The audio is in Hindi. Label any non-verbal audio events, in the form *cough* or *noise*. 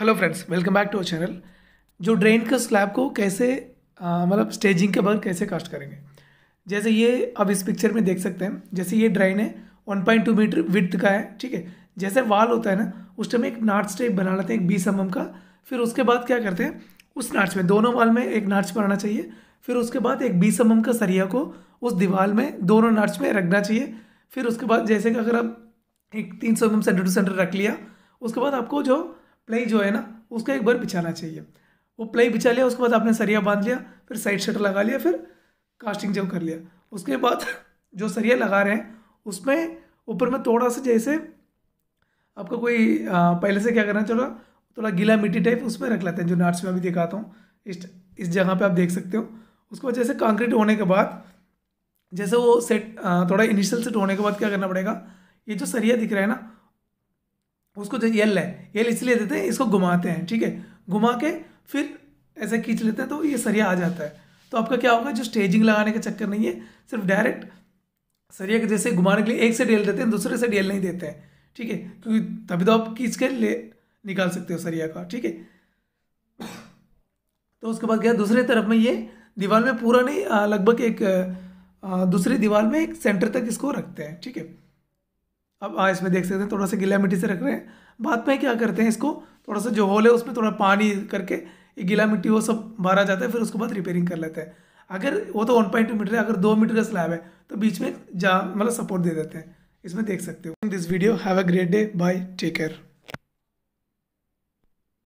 hello friends welcome back to our channel जो ड्रेन का स्लैब को कैसे मतलब स्टेजिंग के बाद कैसे कास्ट करेंगे जैसे ये अब इस पिक्चर में देख सकते हैं जैसे ये ड्रेन है 1.2 मीटर विथ का है ठीक है जैसे वाल होता है ना उस टाइम एक नाट्स टाइप बना लेते हैं एक बीस एम mm का फिर उसके बाद क्या करते हैं उस नाट्स में दोनों वाल में एक नाट्स बनाना चाहिए फिर उसके बाद एक बीस एम mm का सरिया को उस दीवार में दोनों नाट्स में रखना चाहिए फिर उसके बाद जैसे कि अगर आप एक तीन सौ एम सेंटर टू सेंटर रख लिया उसके बाद आपको जो प्ले जो है ना उसको एक बार बिछाना चाहिए वो प्ले बिछा लिया उसके बाद आपने सरिया बांध लिया फिर साइड शटर लगा लिया फिर कास्टिंग जब कर लिया उसके बाद *laughs* जो सरिया लगा रहे हैं उसमें ऊपर में थोड़ा सा जैसे आपका कोई आ, पहले से क्या करना चलो थोड़ा गीला मिट्टी टाइप उसमें रख लेते हैं जो नाट्स में अभी दिखाता हूँ इस इस जगह पे आप देख सकते हो उसके बाद जैसे कंक्रीट होने के बाद जैसे वो सेट थोड़ा इनिशियल सेट होने के बाद क्या करना पड़ेगा ये जो सरिया दिख रहा है ना उसको जो यल है यल इसलिए देते हैं इसको घुमाते हैं ठीक है घुमा के फिर ऐसे खींच लेते हैं तो ये सरिया आ जाता है तो आपका क्या होगा जो स्टेजिंग लगाने का चक्कर नहीं है सिर्फ डायरेक्ट सरिया के जैसे घुमाने के लिए एक साइड यल देते हैं दूसरे साइड यल नहीं देते हैं ठीक है क्योंकि तभी तो आप खींच के ले निकाल सकते हो सरिया का ठीक है तो उसके बाद क्या दूसरे तरफ में ये दीवार में पूरा नहीं लगभग एक दूसरी दीवार में एक सेंटर तक इसको रखते हैं ठीक है अब आ इसमें देख सकते हैं थोड़ा सा गीला मिट्टी से रख रहे हैं बाद में क्या करते हैं इसको थोड़ा सा जो होल है उसमें थोड़ा पानी करके ये गीला मिट्टी वो सब भरा जाता है फिर उसके बाद रिपेयरिंग कर लेते हैं अगर वो तो वन पॉइंट टू मीटर है अगर दो मीटर का स्लैब है तो बीच में जा मतलब सपोर्ट दे देते हैं इसमें देख सकते हो this video have a great day bye take care